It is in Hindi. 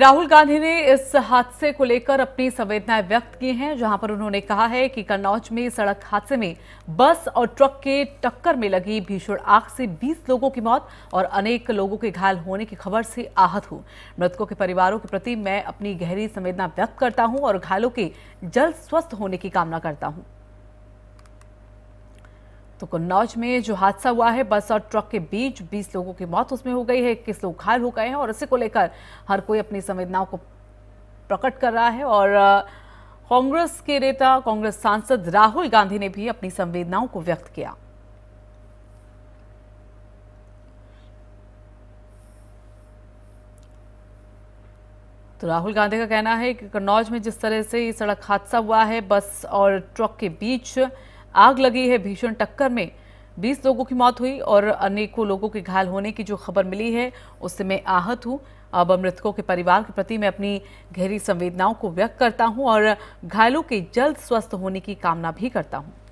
राहुल गांधी ने इस हादसे को लेकर अपनी संवेदनाएं व्यक्त की हैं जहां पर उन्होंने कहा है कि कन्नौज में सड़क हादसे में बस और ट्रक के टक्कर में लगी भीषण आग से 20 लोगों की मौत और अनेक लोगों के घायल होने की खबर से आहत हूं मृतकों के परिवारों के प्रति मैं अपनी गहरी संवेदना व्यक्त करता हूं और घायलों के जल्द स्वस्थ होने की कामना करता हूं तो कन्नौज में जो हादसा हुआ है बस और ट्रक के बीच 20 लोगों की मौत उसमें हो गई है इक्कीस लोग घायल हो गए हैं और इसी को लेकर हर कोई अपनी संवेदनाओं को प्रकट कर रहा है और कांग्रेस के नेता कांग्रेस सांसद राहुल गांधी ने भी अपनी संवेदनाओं को व्यक्त किया तो राहुल गांधी का कहना है कि कन्नौज में जिस तरह से ये सड़क हादसा हुआ है बस और ट्रक के बीच आग लगी है भीषण टक्कर में 20 लोगों की मौत हुई और अनेकों लोगों के घायल होने की जो खबर मिली है उससे मैं आहत हूँ अब मृतकों के परिवार के प्रति मैं अपनी गहरी संवेदनाओं को व्यक्त करता हूँ और घायलों के जल्द स्वस्थ होने की कामना भी करता हूँ